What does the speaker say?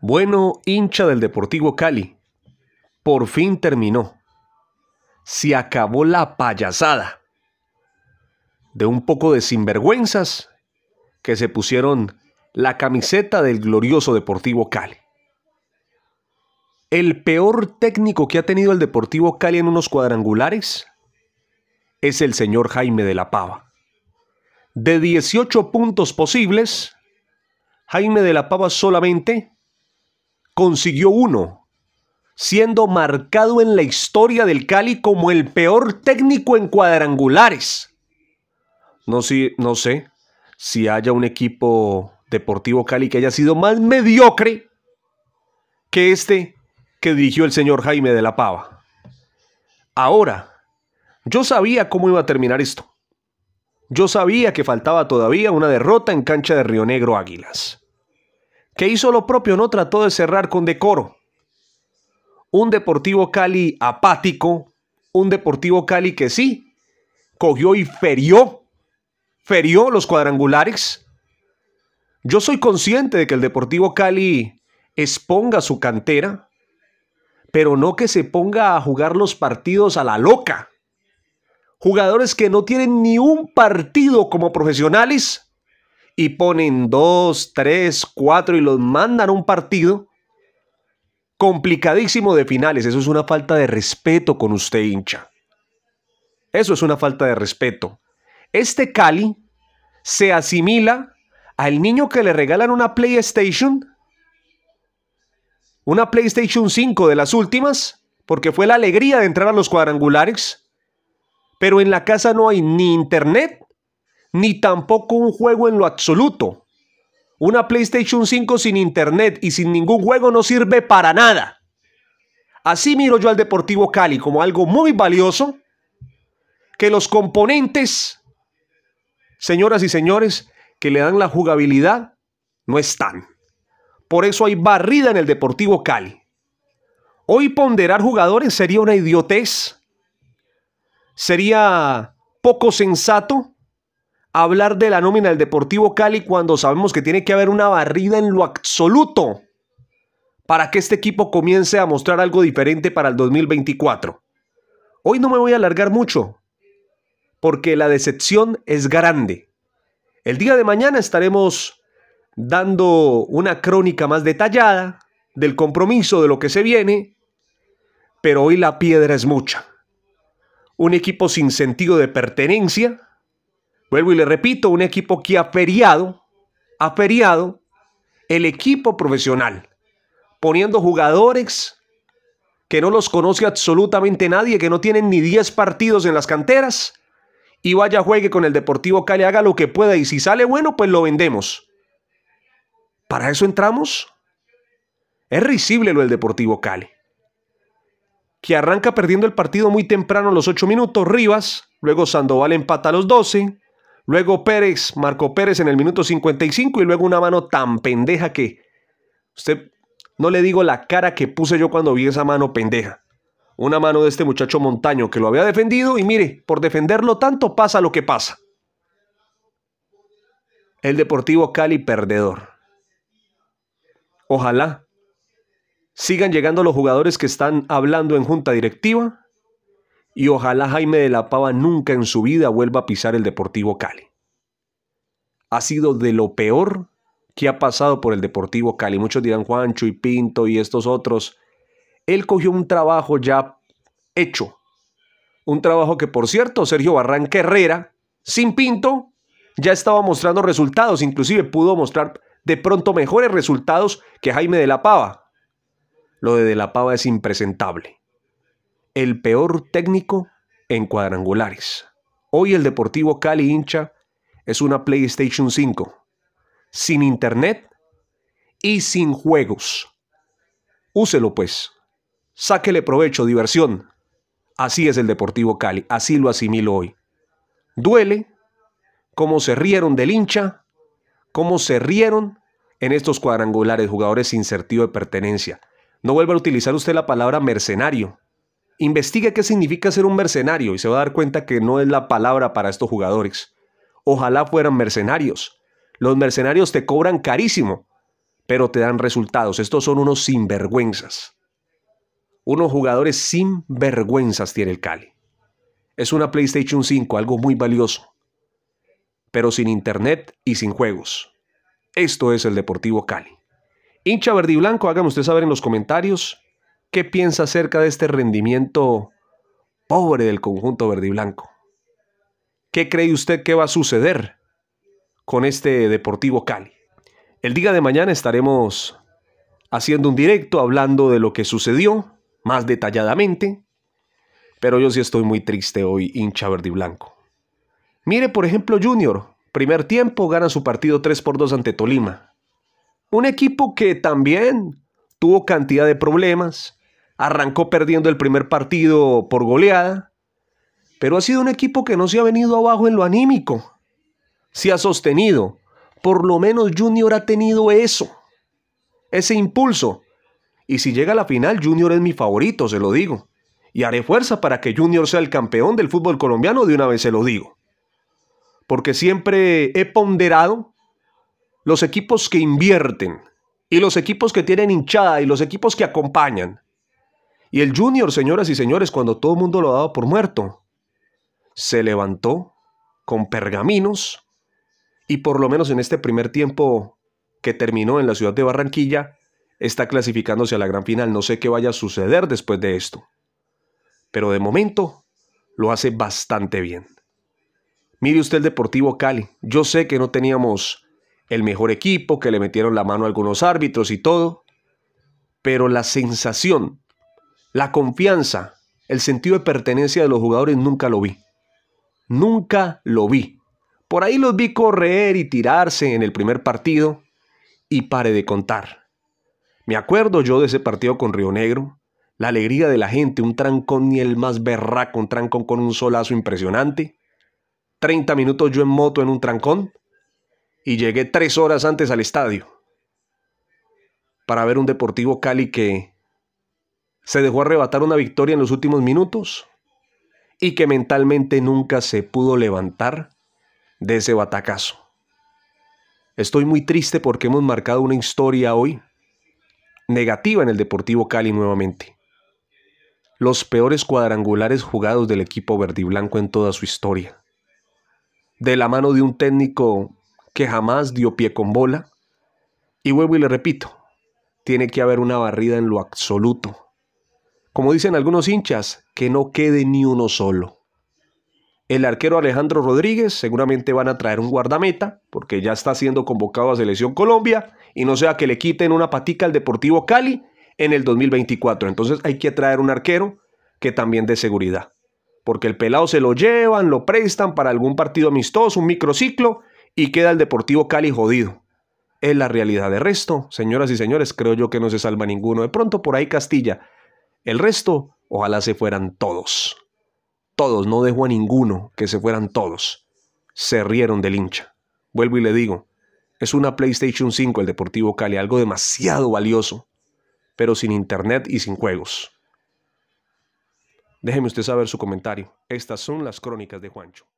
Bueno, hincha del Deportivo Cali, por fin terminó. Se acabó la payasada de un poco de sinvergüenzas que se pusieron la camiseta del glorioso Deportivo Cali. El peor técnico que ha tenido el Deportivo Cali en unos cuadrangulares es el señor Jaime de la Pava. De 18 puntos posibles, Jaime de la Pava solamente consiguió uno, siendo marcado en la historia del Cali como el peor técnico en cuadrangulares. No, sé si haya un equipo deportivo Cali que haya sido más mediocre que este que dirigió el señor Jaime de la Pava. Ahora, yo sabía cómo iba a terminar esto. Yo sabía que faltaba todavía una derrota en cancha de Río Negro Águilas que hizo lo propio, no trató de cerrar con decoro. Un Deportivo Cali apático, un Deportivo Cali que sí, cogió y ferió, ferió los cuadrangulares. Yo soy consciente de que el Deportivo Cali exponga su cantera, pero no que se ponga a jugar los partidos a la loca. Jugadores que no tienen ni un partido como profesionales y ponen dos, tres, cuatro y los mandan a un partido complicadísimo de finales. Eso es una falta de respeto con usted, hincha. Eso es una falta de respeto. Este Cali se asimila al niño que le regalan una PlayStation, una PlayStation 5 de las últimas, porque fue la alegría de entrar a los cuadrangulares, pero en la casa no hay ni internet ni tampoco un juego en lo absoluto. Una PlayStation 5 sin internet y sin ningún juego no sirve para nada. Así miro yo al Deportivo Cali como algo muy valioso, que los componentes, señoras y señores, que le dan la jugabilidad, no están. Por eso hay barrida en el Deportivo Cali. Hoy ponderar jugadores sería una idiotez, sería poco sensato hablar de la nómina del Deportivo Cali cuando sabemos que tiene que haber una barrida en lo absoluto para que este equipo comience a mostrar algo diferente para el 2024. Hoy no me voy a alargar mucho, porque la decepción es grande. El día de mañana estaremos dando una crónica más detallada del compromiso, de lo que se viene, pero hoy la piedra es mucha. Un equipo sin sentido de pertenencia, Vuelvo y le repito, un equipo que ha feriado, ha feriado el equipo profesional, poniendo jugadores que no los conoce absolutamente nadie, que no tienen ni 10 partidos en las canteras, y vaya juegue con el Deportivo Cali, haga lo que pueda, y si sale bueno, pues lo vendemos. ¿Para eso entramos? Es risible lo del Deportivo Cali. Que arranca perdiendo el partido muy temprano a los 8 minutos, Rivas, luego Sandoval empata a los 12, Luego Pérez, Marco Pérez en el minuto 55 y luego una mano tan pendeja que usted no le digo la cara que puse yo cuando vi esa mano pendeja. Una mano de este muchacho Montaño que lo había defendido y mire, por defenderlo tanto pasa lo que pasa. El Deportivo Cali perdedor. Ojalá sigan llegando los jugadores que están hablando en junta directiva y ojalá Jaime de la Pava nunca en su vida vuelva a pisar el Deportivo Cali. Ha sido de lo peor que ha pasado por el Deportivo Cali. Muchos dirán Juancho y Pinto y estos otros. Él cogió un trabajo ya hecho. Un trabajo que, por cierto, Sergio Barranca Herrera, sin Pinto, ya estaba mostrando resultados. Inclusive pudo mostrar de pronto mejores resultados que Jaime de la Pava. Lo de De la Pava es impresentable el peor técnico en cuadrangulares. Hoy el Deportivo Cali hincha es una PlayStation 5, sin internet y sin juegos. Úselo pues, sáquele provecho, diversión. Así es el Deportivo Cali, así lo asimilo hoy. Duele cómo se rieron del hincha, cómo se rieron en estos cuadrangulares jugadores sin sentido de pertenencia. No vuelva a utilizar usted la palabra mercenario. Investigue qué significa ser un mercenario y se va a dar cuenta que no es la palabra para estos jugadores. Ojalá fueran mercenarios. Los mercenarios te cobran carísimo, pero te dan resultados. Estos son unos sinvergüenzas. Unos jugadores sinvergüenzas tiene el Cali. Es una PlayStation 5, algo muy valioso. Pero sin internet y sin juegos. Esto es el Deportivo Cali. Hincha verde y blanco, hágame usted saber en los comentarios ¿Qué piensa acerca de este rendimiento pobre del conjunto verde y blanco? ¿Qué cree usted que va a suceder con este Deportivo Cali? El día de mañana estaremos haciendo un directo hablando de lo que sucedió más detalladamente, pero yo sí estoy muy triste hoy, hincha verde y blanco. Mire, por ejemplo, Junior, primer tiempo gana su partido 3 por 2 ante Tolima. Un equipo que también tuvo cantidad de problemas, Arrancó perdiendo el primer partido por goleada, pero ha sido un equipo que no se ha venido abajo en lo anímico. Se ha sostenido. Por lo menos Junior ha tenido eso, ese impulso. Y si llega a la final, Junior es mi favorito, se lo digo. Y haré fuerza para que Junior sea el campeón del fútbol colombiano, de una vez se lo digo. Porque siempre he ponderado los equipos que invierten y los equipos que tienen hinchada y los equipos que acompañan. Y el Junior, señoras y señores, cuando todo el mundo lo daba por muerto, se levantó con pergaminos y por lo menos en este primer tiempo que terminó en la ciudad de Barranquilla, está clasificándose a la gran final. No sé qué vaya a suceder después de esto. Pero de momento lo hace bastante bien. Mire usted el Deportivo Cali. Yo sé que no teníamos el mejor equipo, que le metieron la mano a algunos árbitros y todo, pero la sensación la confianza, el sentido de pertenencia de los jugadores nunca lo vi. Nunca lo vi. Por ahí los vi correr y tirarse en el primer partido y pare de contar. Me acuerdo yo de ese partido con Río Negro, la alegría de la gente, un trancón y el más berraco, un trancón con un solazo impresionante. 30 minutos yo en moto en un trancón y llegué tres horas antes al estadio para ver un Deportivo Cali que se dejó arrebatar una victoria en los últimos minutos y que mentalmente nunca se pudo levantar de ese batacazo. Estoy muy triste porque hemos marcado una historia hoy negativa en el Deportivo Cali nuevamente. Los peores cuadrangulares jugados del equipo verdiblanco en toda su historia. De la mano de un técnico que jamás dio pie con bola. Y vuelvo y le repito, tiene que haber una barrida en lo absoluto como dicen algunos hinchas, que no quede ni uno solo. El arquero Alejandro Rodríguez seguramente van a traer un guardameta porque ya está siendo convocado a Selección Colombia y no sea que le quiten una patica al Deportivo Cali en el 2024. Entonces hay que traer un arquero que también dé seguridad. Porque el pelado se lo llevan, lo prestan para algún partido amistoso, un microciclo y queda el Deportivo Cali jodido. Es la realidad. De resto, señoras y señores, creo yo que no se salva ninguno. De pronto por ahí Castilla el resto, ojalá se fueran todos. Todos, no dejo a ninguno que se fueran todos. Se rieron del hincha. Vuelvo y le digo, es una PlayStation 5 el Deportivo Cali, algo demasiado valioso, pero sin internet y sin juegos. Déjeme usted saber su comentario. Estas son las crónicas de Juancho.